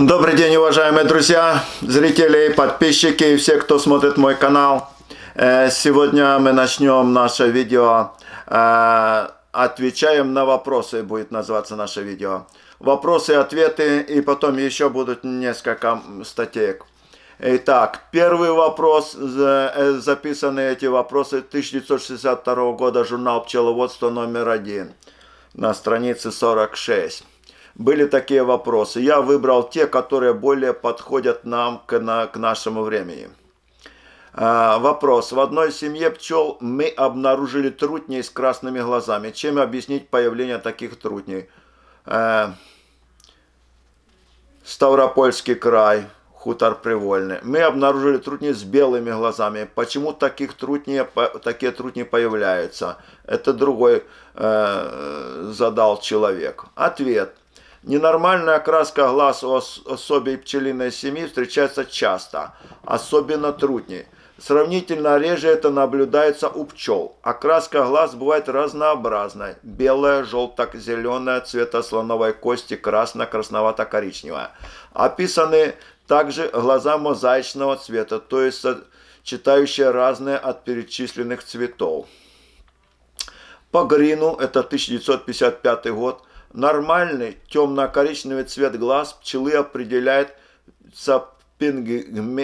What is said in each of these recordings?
Добрый день, уважаемые друзья, зрители, подписчики и все, кто смотрит мой канал. Э, сегодня мы начнем наше видео. Э, отвечаем на вопросы, будет называться наше видео. Вопросы, ответы и потом еще будут несколько статей. Итак, первый вопрос, э, записаны эти вопросы 1962 года, журнал «Пчеловодство» номер один, на странице 46 были такие вопросы. Я выбрал те, которые более подходят нам к, на, к нашему времени. А, вопрос. В одной семье пчел мы обнаружили трутней с красными глазами. Чем объяснить появление таких трутней? А, Ставропольский край, хутор Привольный. Мы обнаружили трутни с белыми глазами. Почему таких трутни, такие трутни появляются? Это другой э, задал человек. Ответ. Ненормальная окраска глаз у особей пчелиной семьи встречается часто, особенно трудней. Сравнительно реже это наблюдается у пчел. Окраска глаз бывает разнообразной. Белая, желто-зеленая, цвета слоновой кости, красно-красновато-коричневая. Описаны также глаза мозаичного цвета, то есть сочетающие разные от перечисленных цветов. По Грину, это 1955 год, Нормальный темно-коричневый цвет глаз пчелы определяется пигментом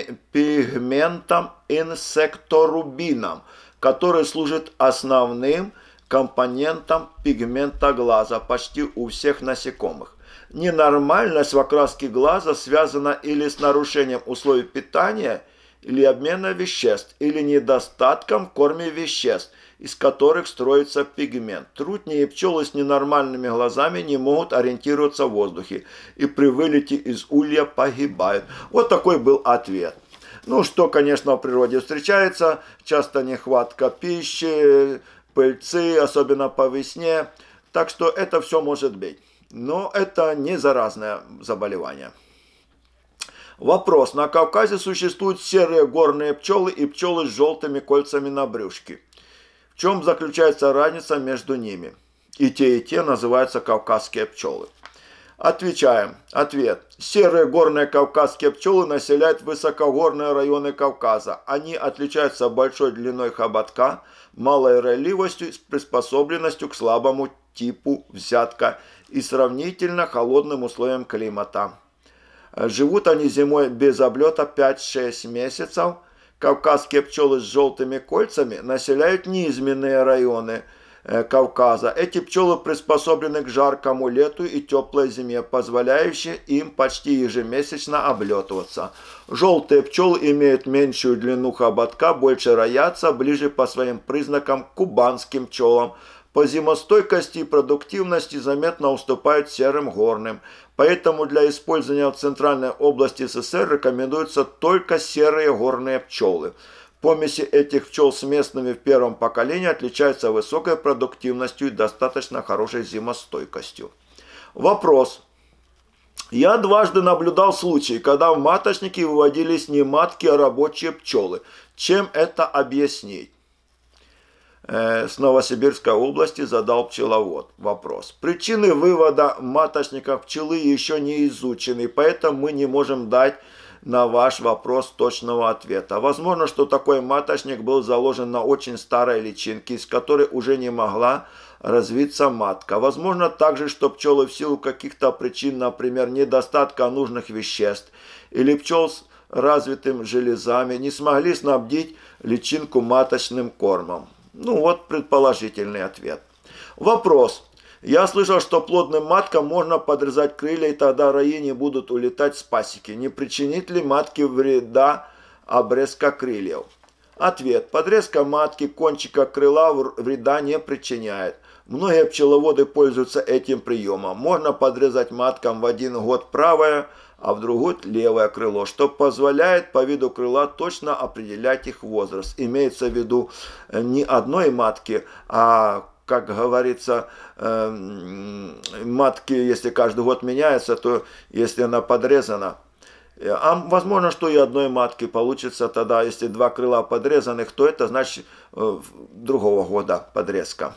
инсекторубином, который служит основным компонентом пигмента глаза почти у всех насекомых. Ненормальность в окраске глаза связана или с нарушением условий питания, или обмена веществ, или недостатком в веществ – из которых строится пигмент. Трутни и пчелы с ненормальными глазами не могут ориентироваться в воздухе и при вылете из улья погибают. Вот такой был ответ. Ну, что, конечно, в природе встречается, часто нехватка пищи, пыльцы, особенно по весне. Так что это все может быть. Но это не заразное заболевание. Вопрос. На Кавказе существуют серые горные пчелы и пчелы с желтыми кольцами на брюшке. В чем заключается разница между ними? И те, и те называются кавказские пчелы. Отвечаем. Ответ. Серые горные кавказские пчелы населяют высокогорные районы Кавказа. Они отличаются большой длиной хоботка, малой райливостью, приспособленностью к слабому типу взятка и сравнительно холодным условиям климата. Живут они зимой без облета 5-6 месяцев – Кавказские пчелы с желтыми кольцами населяют низменные районы э, Кавказа. Эти пчелы приспособлены к жаркому лету и теплой зиме, позволяющие им почти ежемесячно облетываться. Желтые пчелы имеют меньшую длину хоботка, больше роятся, ближе по своим признакам к кубанским пчелам. По зимостойкости и продуктивности заметно уступают серым горным. Поэтому для использования в центральной области СССР рекомендуются только серые горные пчелы. Помеси этих пчел с местными в первом поколении отличаются высокой продуктивностью и достаточно хорошей зимостойкостью. Вопрос. Я дважды наблюдал случаи, когда в маточнике выводились не матки, а рабочие пчелы. Чем это объяснить? Э, с Новосибирской области задал пчеловод вопрос. Причины вывода маточников пчелы еще не изучены, поэтому мы не можем дать на ваш вопрос точного ответа. Возможно, что такой маточник был заложен на очень старой личинке, из которой уже не могла развиться матка. Возможно также, что пчелы в силу каких-то причин, например, недостатка нужных веществ или пчел с развитыми железами, не смогли снабдить личинку маточным кормом. Ну вот предположительный ответ. Вопрос. Я слышал, что плодным маткам можно подрезать крылья, и тогда раи не будут улетать с пасеки. Не причинит ли матке вреда обрезка крыльев? Ответ. Подрезка матки кончика крыла вреда не причиняет. Многие пчеловоды пользуются этим приемом. Можно подрезать маткам в один год правое, а в другой левое крыло, что позволяет по виду крыла точно определять их возраст. Имеется в виду э, не одной матки, а как говорится, э, матки, если каждый год меняется, то если она подрезана, а возможно, что и одной матки получится тогда, если два крыла подрезанных, то это значит э, другого года подрезка.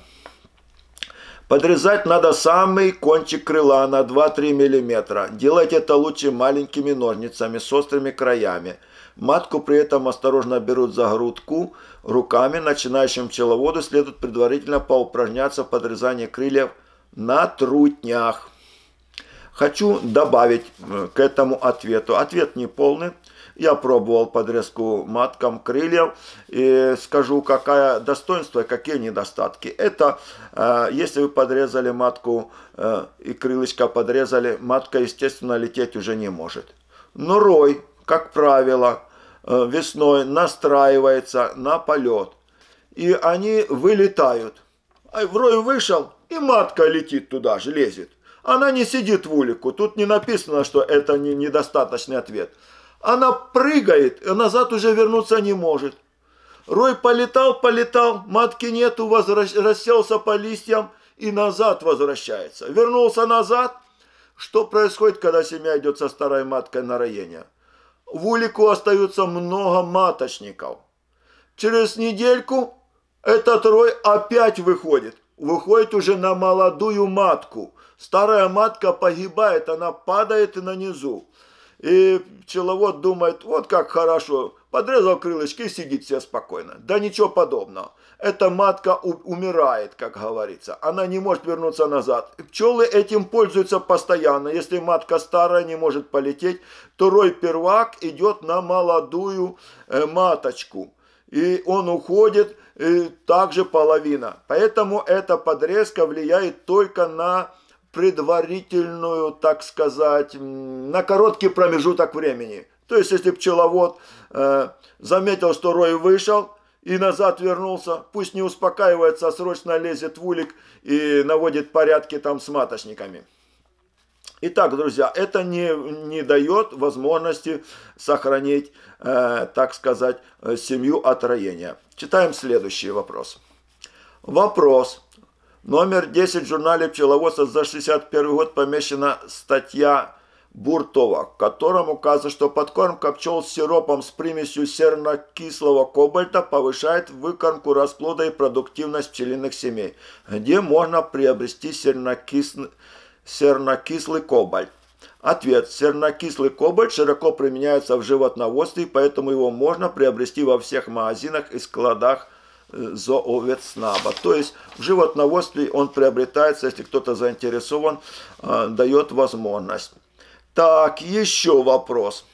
Подрезать надо самый кончик крыла на 2-3 мм. Делать это лучше маленькими ножницами с острыми краями. Матку при этом осторожно берут за грудку. Руками начинающим пчеловоду следует предварительно поупражняться в подрезании крыльев на трутнях. Хочу добавить э, к этому ответу. Ответ не полный, я пробовал подрезку маткам крыльев. И скажу, какое достоинство и какие недостатки. Это, э, если вы подрезали матку э, и крылышко подрезали, матка, естественно, лететь уже не может. Но рой, как правило, э, весной настраивается на полет. И они вылетают. А в рой вышел, и матка летит туда же, лезет. Она не сидит в улику. Тут не написано, что это не недостаточный ответ. Она прыгает, и назад уже вернуться не может. Рой полетал, полетал, матки нету, возвращ... расселся по листьям и назад возвращается. Вернулся назад. Что происходит, когда семья идет со старой маткой на роение? В улику остаются много маточников. Через недельку этот рой опять выходит. Выходит уже на молодую матку. Старая матка погибает, она падает и на низу. И пчеловод думает, вот как хорошо, подрезал крылышки и сидит все спокойно. Да ничего подобного. Эта матка умирает, как говорится. Она не может вернуться назад. Пчелы этим пользуются постоянно. Если матка старая не может полететь, то рой первак идет на молодую э, маточку. И он уходит, и также половина. Поэтому эта подрезка влияет только на предварительную, так сказать, на короткий промежуток времени. То есть, если пчеловод э, заметил, что рой вышел и назад вернулся, пусть не успокаивается, а срочно лезет в улик и наводит порядки там с маточниками. Итак, друзья, это не, не дает возможности сохранить, э, так сказать, э, семью от роения. Читаем следующий вопрос. Вопрос Номер 10 в журнале «Пчеловодство» за 61 год помещена статья Буртова, в котором указано, что подкормка пчел с сиропом с примесью серно-кислого кобальта повышает выкормку расплода и продуктивность пчелиных семей. Где можно приобрести сернокислый, сернокислый кобальт? Ответ. Сернокислый кобальт широко применяется в животноводстве, поэтому его можно приобрести во всех магазинах и складах Э, зооветснаба. То есть в животноводстве он приобретается, если кто-то заинтересован, э, дает возможность. Так, еще вопрос.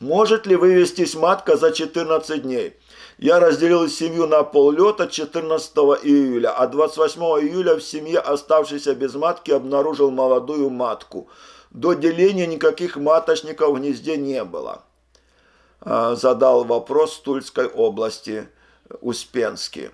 Может ли вывестись матка за 14 дней? Я разделил семью на поллета 14 июля, а 28 июля в семье, оставшейся без матки, обнаружил молодую матку. До деления никаких маточников в гнезде не было. Э, задал вопрос Тульской области. Успенский.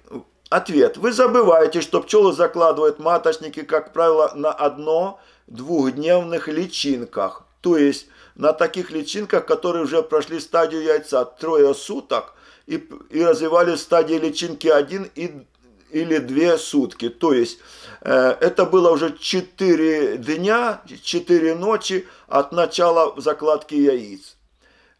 Ответ. Вы забываете, что пчелы закладывают маточники, как правило, на одно-двухдневных личинках. То есть на таких личинках, которые уже прошли стадию яйца трое суток и, и развивали стадии личинки 1 и, или 2 сутки. То есть э, это было уже 4 дня, 4 ночи от начала закладки яиц.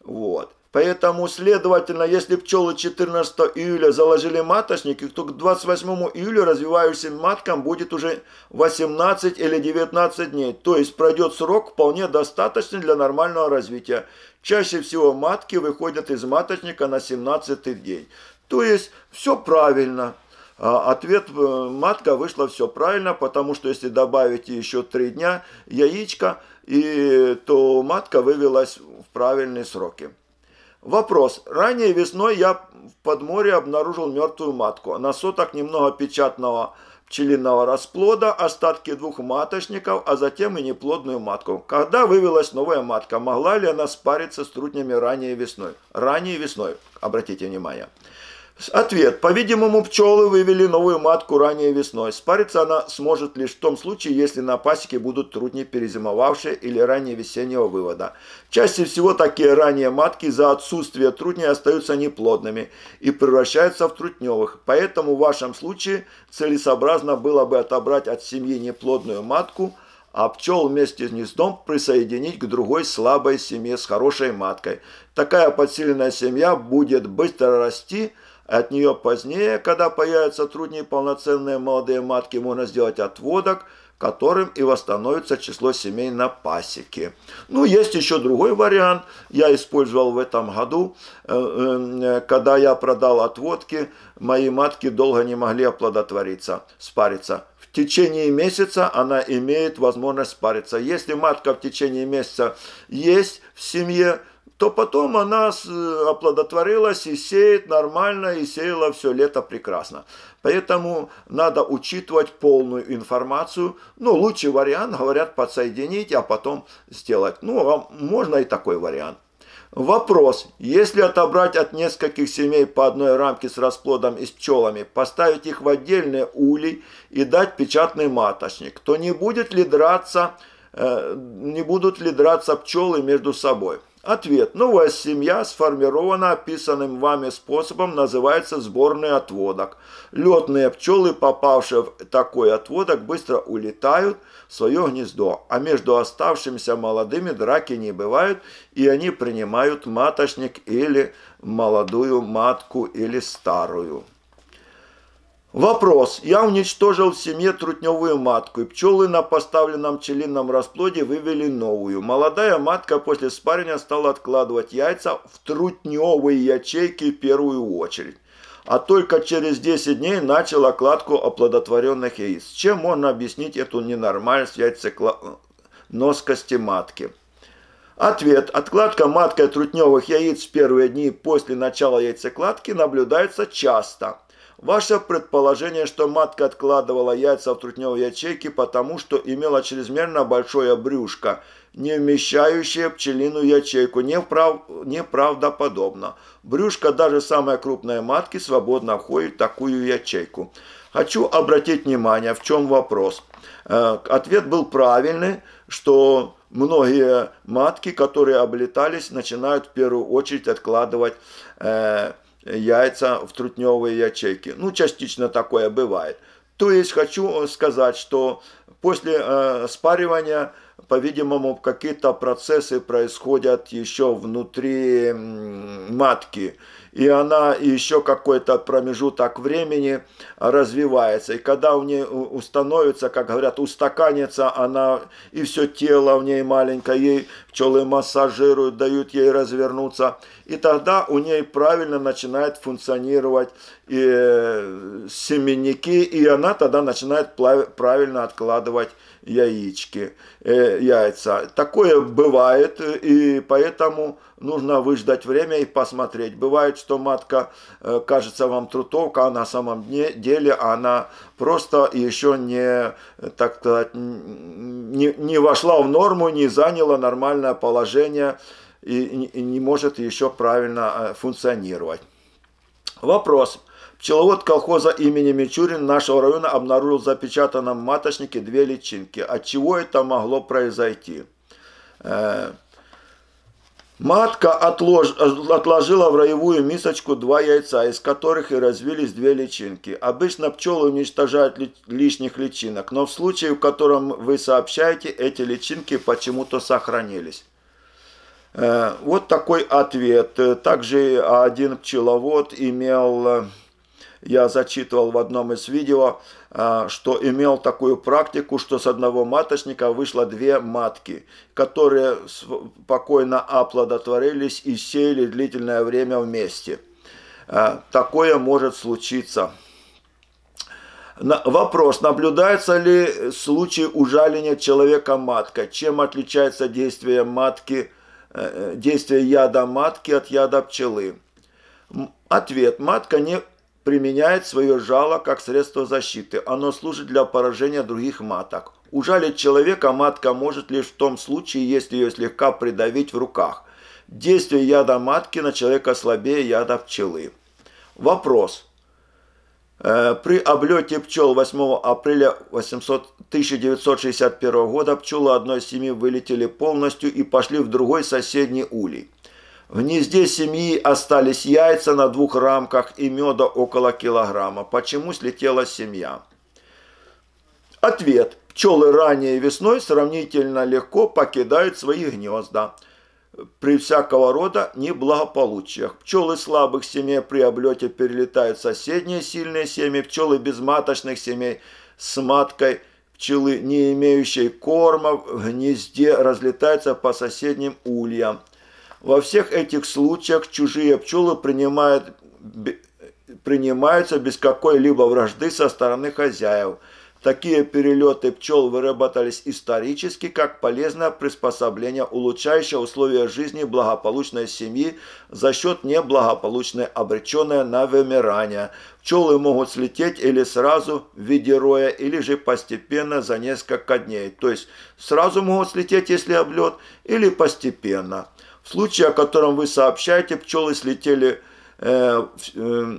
Вот. Поэтому, следовательно, если пчелы 14 июля заложили маточник, то к 28 июля развивающимся маткам будет уже 18 или 19 дней. То есть пройдет срок вполне достаточный для нормального развития. Чаще всего матки выходят из маточника на 17 день. То есть все правильно. А ответ э, матка вышла все правильно, потому что если добавить еще 3 дня яичко, и, то матка вывелась в правильные сроки. Вопрос. Ранее весной я в Подморье обнаружил мертвую матку. На соток немного печатного пчелиного расплода, остатки двух маточников, а затем и неплодную матку. Когда вывелась новая матка, могла ли она спариться с труднями ранее весной? Ранее весной, обратите внимание. Ответ. По-видимому, пчелы вывели новую матку ранее весной. Спариться она сможет лишь в том случае, если на пасеке будут трудни перезимовавшие или ранее весеннего вывода. Чаще всего такие ранние матки за отсутствие трудней остаются неплодными и превращаются в трутневых. Поэтому в вашем случае целесообразно было бы отобрать от семьи неплодную матку, а пчел вместе с гнездом присоединить к другой слабой семье с хорошей маткой. Такая подсиленная семья будет быстро расти, от нее позднее, когда появятся труднее полноценные молодые матки, можно сделать отводок, которым и восстановится число семей на пасеке. Ну, есть еще другой вариант. Я использовал в этом году, э, э, э, когда я продал отводки, мои матки долго не могли оплодотвориться, спариться. В течение месяца она имеет возможность спариться. Если матка в течение месяца есть в семье, то потом она э, оплодотворилась и сеет нормально, и сеяла все лето прекрасно. Поэтому надо учитывать полную информацию. Ну, лучший вариант, говорят, подсоединить, а потом сделать. Ну, а можно и такой вариант. Вопрос. Если отобрать от нескольких семей по одной рамке с расплодом и с пчелами, поставить их в отдельные улей и дать печатный маточник, то не будет ли драться, э, не будут ли драться пчелы между собой? Ответ. Новая семья сформирована описанным вами способом, называется сборный отводок. Летные пчелы, попавшие в такой отводок, быстро улетают в свое гнездо, а между оставшимися молодыми драки не бывают, и они принимают маточник или молодую матку или старую. Вопрос. Я уничтожил в семье трутневую матку, и пчелы на поставленном пчелином расплоде вывели новую. Молодая матка после спарения стала откладывать яйца в трутневые ячейки в первую очередь, а только через 10 дней начала кладку оплодотворенных яиц. Чем можно объяснить эту ненормальность яйценоскости матки? Ответ. Откладка маткой трутневых яиц в первые дни после начала яйцекладки наблюдается часто – Ваше предположение, что матка откладывала яйца в трутневой ячейке, потому что имела чрезмерно большое брюшко, не вмещающее пчелиную ячейку, неправ... неправдоподобно. Брюшко даже самой крупной матки свободно входит в такую ячейку. Хочу обратить внимание, в чем вопрос. Э, ответ был правильный, что многие матки, которые облетались, начинают в первую очередь откладывать э, яйца в трутневые ячейки. Ну, частично такое бывает. То есть хочу э, сказать, что после э, спаривания, по-видимому, какие-то процессы происходят еще внутри матки и она еще какой-то промежуток времени развивается. И когда у нее установится, как говорят, устаканится, она и все тело в ней маленькое, ей пчелы массажируют, дают ей развернуться. И тогда у ней правильно начинает функционировать и э, семенники, и она тогда начинает правильно откладывать яички, э, яйца. Такое бывает, и поэтому нужно выждать время и посмотреть. Бывает, что матка э, кажется вам трутовка, а на самом дне, деле она просто еще не, так сказать, не, не вошла в норму, не заняла нормальное положение и, и не может еще правильно э, функционировать. Вопрос. Пчеловод колхоза имени Мичурин нашего района обнаружил в запечатанном маточнике две личинки. От чего это могло произойти? Э, матка отлож... отложила в роевую мисочку два яйца, из которых и развились две личинки. Обычно пчелы уничтожают ли... лишних личинок, но в случае, в котором вы сообщаете, эти личинки почему-то сохранились. Э, вот такой ответ. Также один пчеловод имел э, я зачитывал в одном из видео, а, что имел такую практику, что с одного маточника вышло две матки, которые спокойно оплодотворились и сеяли длительное время вместе. А, такое может случиться. Вопрос, наблюдается ли случай ужаления человека маткой? Чем отличается действие матки, э, э, действие яда матки от яда пчелы? Ответ. Матка не применяет свое жало как средство защиты. Оно служит для поражения других маток. Ужалить человека матка может лишь в том случае, если ее слегка придавить в руках. Действие яда матки на человека слабее яда пчелы. Вопрос. Э, при облете пчел 8 апреля 800, 1961 года пчелы одной семьи вылетели полностью и пошли в другой соседний улей. В гнезде семьи остались яйца на двух рамках и меда около килограмма. Почему слетела семья? Ответ. Пчелы ранее весной сравнительно легко покидают свои гнезда при всякого рода неблагополучиях. Пчелы слабых семей при облете перелетают в соседние сильные семьи, пчелы безматочных семей с маткой пчелы, не имеющей корма, в гнезде разлетаются по соседним ульям. Во всех этих случаях чужие пчелы принимают, принимаются без какой-либо вражды со стороны хозяев. Такие перелеты пчел выработались исторически как полезное приспособление, улучшающее условия жизни благополучной семьи за счет неблагополучной обреченной на вымирание. Пчелы могут слететь или сразу в виде роя, или же постепенно за несколько дней. То есть сразу могут слететь, если облет, или постепенно. В случае, о котором вы сообщаете, пчелы слетели э, э,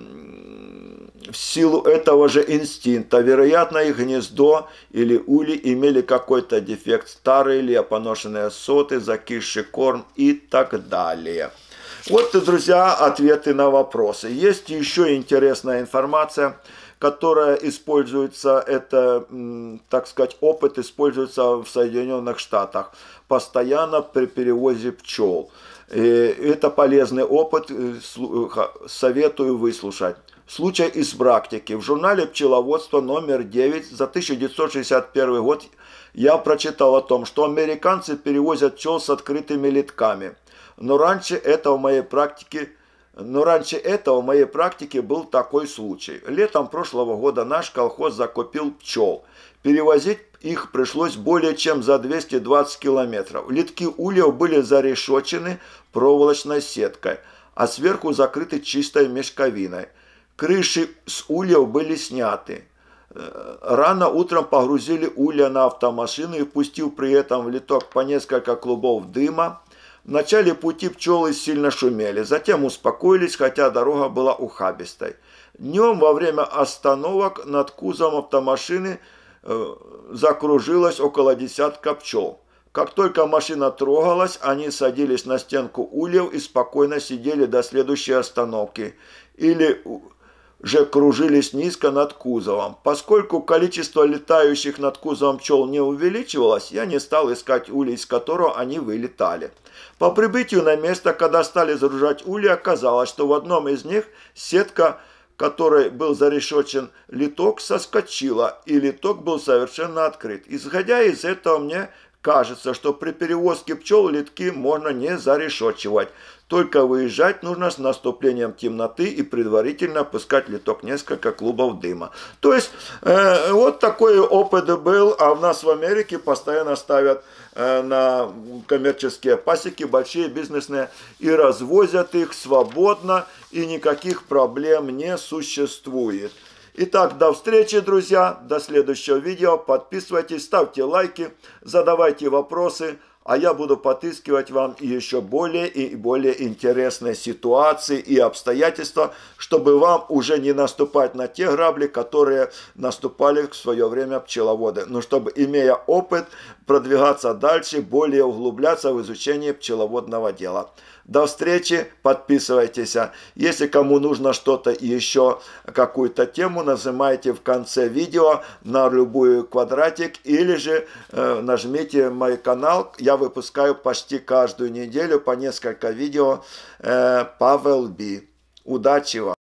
в силу этого же инстинкта. Вероятно, их гнездо или ули имели какой-то дефект, старые или поношенные соты, закисший корм и так далее. Вот, друзья, ответы на вопросы. Есть еще интересная информация – которая используется, это, так сказать, опыт используется в Соединенных Штатах постоянно при перевозе пчел. И это полезный опыт, э, э, советую выслушать. Случай из практики. В журнале «Пчеловодство» номер 9 за 1961 год я прочитал о том, что американцы перевозят пчел с открытыми литками. Но раньше этого в моей практике но раньше этого в моей практике был такой случай. Летом прошлого года наш колхоз закупил пчел. Перевозить их пришлось более чем за 220 километров. Литки ульев были зарешочены проволочной сеткой, а сверху закрыты чистой мешковиной. Крыши с ульев были сняты. Э, рано утром погрузили улья на автомашину и, пустив при этом в литок по несколько клубов дыма, в начале пути пчелы сильно шумели, затем успокоились, хотя дорога была ухабистой. Днем во время остановок над кузом автомашины э, закружилось около десятка пчел. Как только машина трогалась, они садились на стенку ульев и спокойно сидели до следующей остановки или же кружились низко над кузовом. Поскольку количество летающих над кузовом пчел не увеличивалось, я не стал искать улей, из которого они вылетали. По прибытию на место, когда стали загружать ули, оказалось, что в одном из них сетка, которой был зарешочен литок, соскочила, и литок был совершенно открыт. Исходя из этого, мне Кажется, что при перевозке пчел литки можно не зарешочивать. Только выезжать нужно с наступлением темноты и предварительно пускать литок несколько клубов дыма. То есть э, вот такой опыт был, а у нас в Америке постоянно ставят э, на коммерческие пасеки, большие бизнесные, и развозят их свободно, и никаких проблем не существует. Итак, до встречи, друзья, до следующего видео. Подписывайтесь, ставьте лайки, задавайте вопросы, а я буду подыскивать вам еще более и более интересные ситуации и обстоятельства, чтобы вам уже не наступать на те грабли, которые наступали в свое время пчеловоды, но чтобы, имея опыт, продвигаться дальше, более углубляться в изучение пчеловодного дела. До встречи, подписывайтесь. Если кому нужно что-то еще, какую-то тему, нажимайте в конце видео на любую квадратик или же э, нажмите мой канал. Я выпускаю почти каждую неделю по несколько видео э, Павел Би. Удачи вам!